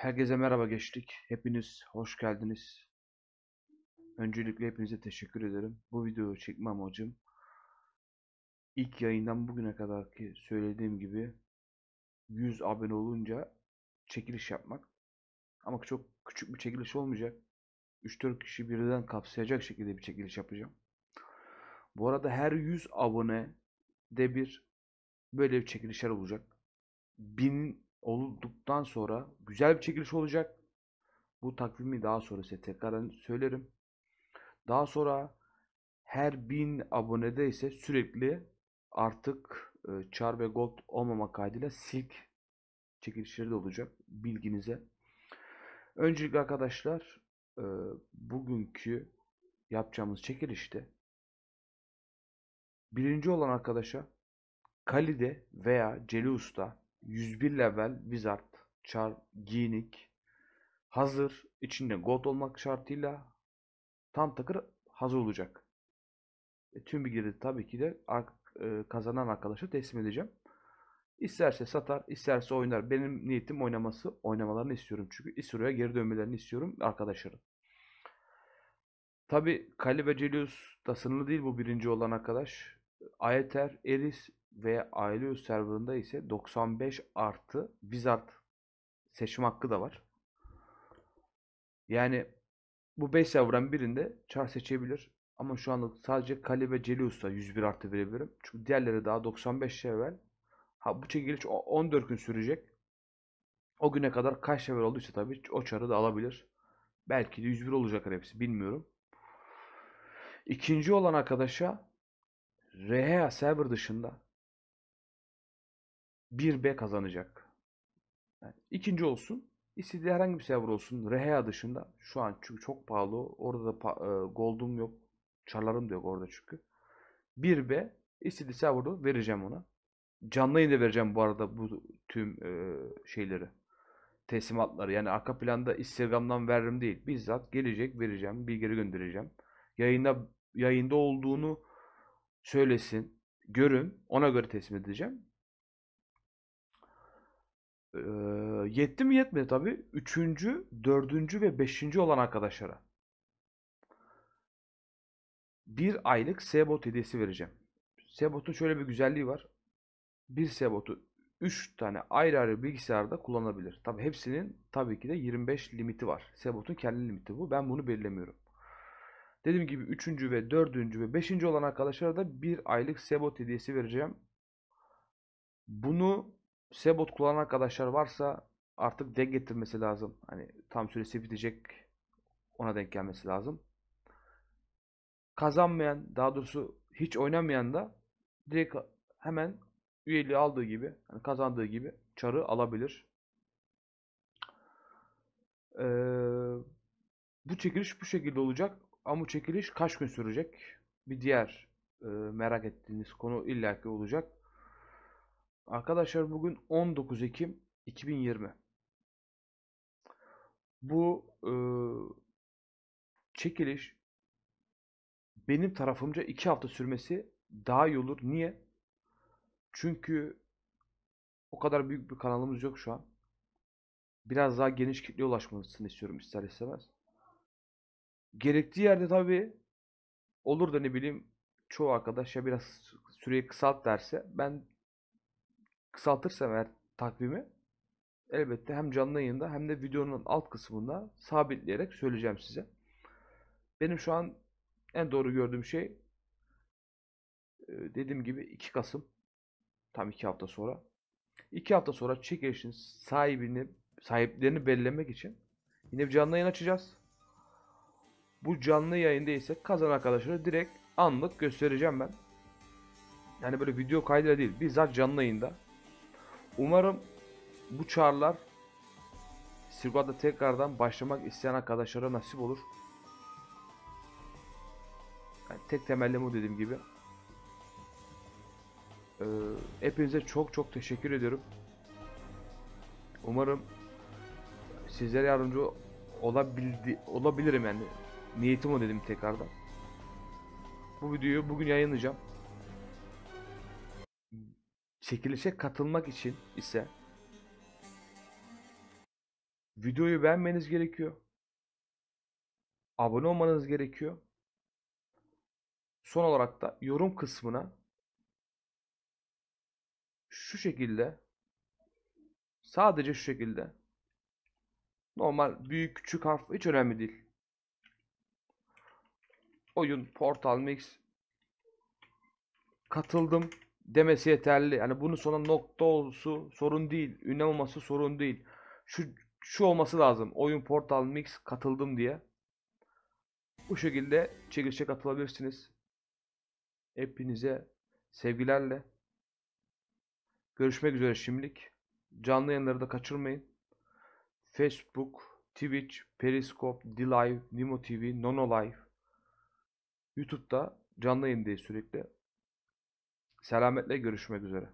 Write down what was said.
Herkese merhaba geçtik. Hepiniz hoş geldiniz. Öncelikle hepinize teşekkür ederim. Bu videoyu çekme amacım ilk yayından bugüne kadar ki söylediğim gibi 100 abone olunca çekiliş yapmak. Ama çok küçük bir çekiliş olmayacak. 3-4 kişi birden kapsayacak şekilde bir çekiliş yapacağım. Bu arada her 100 abone de bir böyle bir çekilişler olacak. 1000 olduktan sonra güzel bir çekiliş olacak. Bu takvimi daha sonra size tekrar söylerim. Daha sonra her 1000 abonede ise sürekli artık char e, ve gold olmama kaydıyla silk çekilişleri de olacak bilginize. Öncelikle arkadaşlar e, bugünkü yapacağımız çekilişte birinci olan arkadaşa Kalide veya Celius'ta 101 level wizard çar giyinik hazır içinde gold olmak şartıyla tam takır hazır olacak. E, tüm bilgileri tabii ki de e, kazanan arkadaşa teslim edeceğim. İsterse satar, isterse oynar. Benim niyetim oynaması, oynamalarını istiyorum. Çünkü İsro'ya geri dönmelerini istiyorum arkadaşlarım. Tabi Kali Celius da sınırlı değil bu birinci olan arkadaş. Ayeter, Eris, ve aile üst serverında ise 95 artı bizzat seçim hakkı da var. Yani bu 5 serverdan birinde çar seçebilir. Ama şu anda sadece Kali ve Celius'a 101 artı verebilirim. Çünkü diğerleri daha 95 level. Ha bu çekiliş 14 gün sürecek. O güne kadar kaç level olduysa tabii o çarı da alabilir. Belki de 101 olacak hepsi bilmiyorum. İkinci olan arkadaşa Reha server dışında 1B kazanacak. Yani ikinci olsun. İstediği herhangi bir server olsun. Rehea dışında. Şu an çünkü çok pahalı. Orada da pa- e, gold'um yok. Çarlarım da yok orada çünkü. 1B istediği server'ı vereceğim ona. Canlı yayında vereceğim bu arada bu tüm e, şeyleri. Teslimatları. Yani arka planda Instagram'dan veririm değil. Bizzat gelecek vereceğim. Bilgileri göndereceğim. Yayında yayında olduğunu söylesin. Görün. Ona göre teslim edeceğim. Ee, yetti mi yetmedi tabi. Üçüncü, dördüncü ve beşinci olan arkadaşlara. Bir aylık Sebot hediyesi vereceğim. Sebot'un şöyle bir güzelliği var. Bir Sebot'u 3 tane ayrı ayrı bilgisayarda kullanabilir. Tabi hepsinin tabii ki de 25 limiti var. Sebot'un kendi limiti bu. Ben bunu belirlemiyorum. Dediğim gibi 3. ve 4. ve 5. olan arkadaşlara da 1 aylık Sebot hediyesi vereceğim. Bunu Sebot kullanan arkadaşlar varsa artık denk getirmesi lazım. Hani tam süresi bitecek. Ona denk gelmesi lazım. Kazanmayan, daha doğrusu hiç oynamayan da direkt hemen üyeliği aldığı gibi, yani kazandığı gibi çarı alabilir. Ee, bu çekiliş bu şekilde olacak. Ama bu çekiliş kaç gün sürecek? Bir diğer e, merak ettiğiniz konu illaki olacak. Arkadaşlar bugün 19 Ekim 2020. Bu e, çekiliş benim tarafımca 2 hafta sürmesi daha iyi olur. Niye? Çünkü o kadar büyük bir kanalımız yok şu an. Biraz daha geniş kitleye ulaşmasını istiyorum ister istemez. Gerektiği yerde tabii olur da ne bileyim çoğu arkadaş ya biraz süreyi kısalt derse ben kısaltırsam eğer takvimi elbette hem canlı yayında hem de videonun alt kısmında sabitleyerek söyleyeceğim size. Benim şu an en doğru gördüğüm şey e, dediğim gibi 2 Kasım tam 2 hafta sonra 2 hafta sonra çekilişin sahibini sahiplerini belirlemek için yine bir canlı yayın açacağız. Bu canlı yayında ise kazan arkadaşları direkt anlık göstereceğim ben. Yani böyle video kaydıyla değil bizzat canlı yayında Umarım bu çağrılar Sirguat'ta tekrardan başlamak isteyen arkadaşlara nasip olur. Yani tek temelli bu dediğim gibi. Ee, hepinize çok çok teşekkür ediyorum. Umarım sizlere yardımcı olabildi, olabilirim yani. Niyetim o dedim tekrardan. Bu videoyu bugün yayınlayacağım. Çekilişe katılmak için ise videoyu beğenmeniz gerekiyor. Abone olmanız gerekiyor. Son olarak da yorum kısmına şu şekilde sadece şu şekilde normal büyük küçük harf hiç önemli değil. Oyun Portal Mix katıldım demesi yeterli. Yani bunun sona nokta olsu sorun değil. Ünlem olması sorun değil. Şu şu olması lazım. Oyun portal mix katıldım diye. Bu şekilde çekilişe katılabilirsiniz. Hepinize sevgilerle. Görüşmek üzere şimdilik. Canlı yayınları da kaçırmayın. Facebook, Twitch, Periscope, Live, Nimo TV, Nono Live. YouTube'da canlı yayındayız sürekli. Selametle görüşmek üzere.